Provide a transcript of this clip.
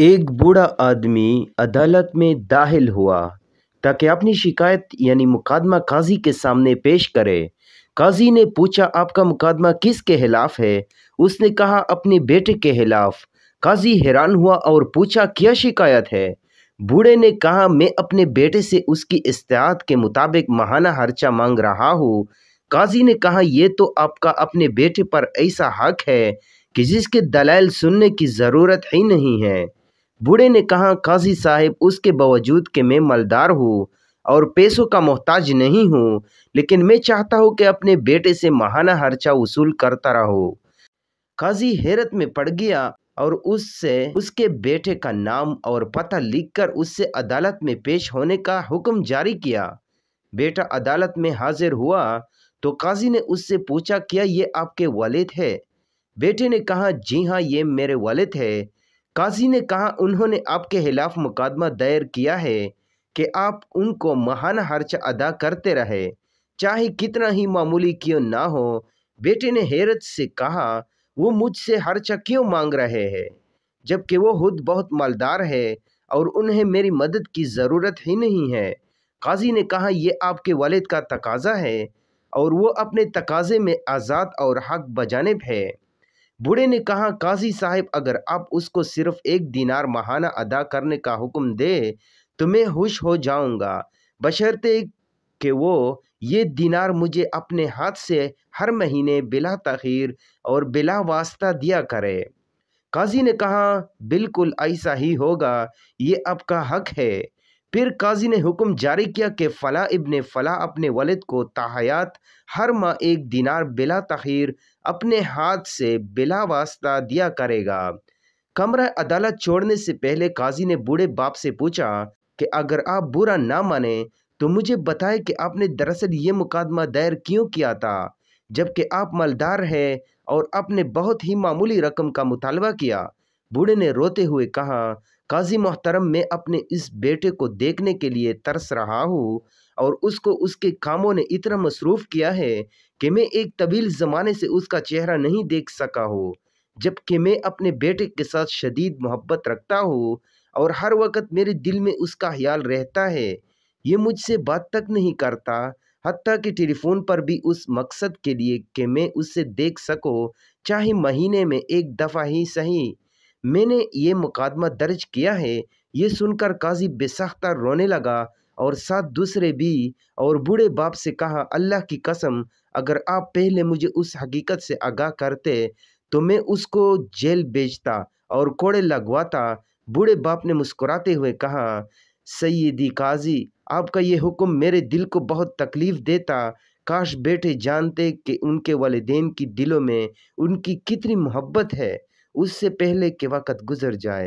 एक बूढ़ा आदमी अदालत में दाखिल हुआ ताकि अपनी शिकायत यानी मुकदमा काजी के सामने पेश करे काजी ने पूछा आपका मुकदमा किस के खिलाफ है उसने कहा अपने बेटे के खिलाफ काजी हैरान हुआ और पूछा क्या शिकायत है बूढ़े ने कहा मैं अपने बेटे से उसकी इस्तात के मुताबिक महाना हर्चा मांग रहा हूँ काजी ने कहा यह तो आपका अपने बेटे पर ऐसा हक है कि जिसके दलाल सुनने की ज़रूरत ही नहीं है बूढ़े ने कहा काजी साहब उसके बावजूद के मैं मलदार हूँ और पैसों का मोहताज नहीं हूँ लेकिन मैं चाहता हूँ कि अपने बेटे से महाना हर्चा वसूल करता रहो काजी हैरत में पड़ गया और उससे उसके बेटे का नाम और पता लिखकर उससे अदालत में पेश होने का हुक्म जारी किया बेटा अदालत में हाजिर हुआ तो काजी ने उससे पूछा क्या ये आपके वालिद है बेटे ने कहा जी हाँ ये मेरे वालिद है काजी ने कहा उन्होंने आपके खिलाफ मुकदमा दायर किया है कि आप उनको महाना हर्च अदा करते रहे चाहे कितना ही मामूली क्यों ना हो बेटे ने हैरत से कहा वो मुझसे हर्चा क्यों मांग रहे हैं जबकि वो खुद बहुत मालदार है और उन्हें मेरी मदद की ज़रूरत ही नहीं है काजी ने कहा यह आपके वालिद का तकाजा है और वो अपने तकाजे में आज़ाद और हक बजानब है बूढ़े ने कहा काजी साहब अगर आप उसको सिर्फ एक दिनार महाना अदा करने का हुक्म दे तो मैं खुश हो जाऊंगा बशर्ते कि वो ये दिनार मुझे अपने हाथ से हर महीने बिला तखीर और बिला वास्ता दिया करे काजी ने कहा बिल्कुल ऐसा ही होगा ये आपका हक है फिर काजी ने हुक्म जारी किया कि फ़ला इब्न फ़ला अपने वलद को ताहयात हर माह एक दिनार बिला तखीर अपने हाथ से बिला वास्ता दिया करेगा कमरा अदालत छोड़ने से पहले काजी ने बूढ़े बाप से पूछा कि अगर आप बुरा ना माने तो मुझे बताएं कि आपने दरअसल ये मुकदमा दायर क्यों किया था जबकि आप मलदार हैं और आपने बहुत ही मामूली रकम का मुतालबा किया बूढ़े ने रोते हुए कहा काजी मोहतरम मैं अपने इस बेटे को देखने के लिए तरस रहा हूँ और उसको उसके कामों ने इतना मसरूफ़ किया है कि मैं एक तवील ज़माने से उसका चेहरा नहीं देख सका हो जबकि मैं अपने बेटे के साथ शदीद मोहब्बत रखता हूँ और हर वक्त मेरे दिल में उसका ख्याल रहता है ये मुझसे बात तक नहीं करता हती कि टेलीफोन पर भी उस मकसद के लिए कि मैं उससे देख सको चाहे महीने में एक दफ़ा ही सही मैंने ये मुकदमा दर्ज किया है ये सुनकर काजी बेसाख्ता रोने लगा और साथ दूसरे भी और बूढ़े बाप से कहा अल्लाह की कसम अगर आप पहले मुझे उस हकीकत से आगाह करते तो मैं उसको जेल बेचता और कोड़े लगवाता बूढ़े बाप ने मुस्कुराते हुए कहा सैदी काजी आपका ये हुक्म मेरे दिल को बहुत तकलीफ़ देता काश बेटे जानते कि उनके वालदेन की दिलों में उनकी कितनी मोहब्बत है उससे पहले के वक़्त गुज़र जाए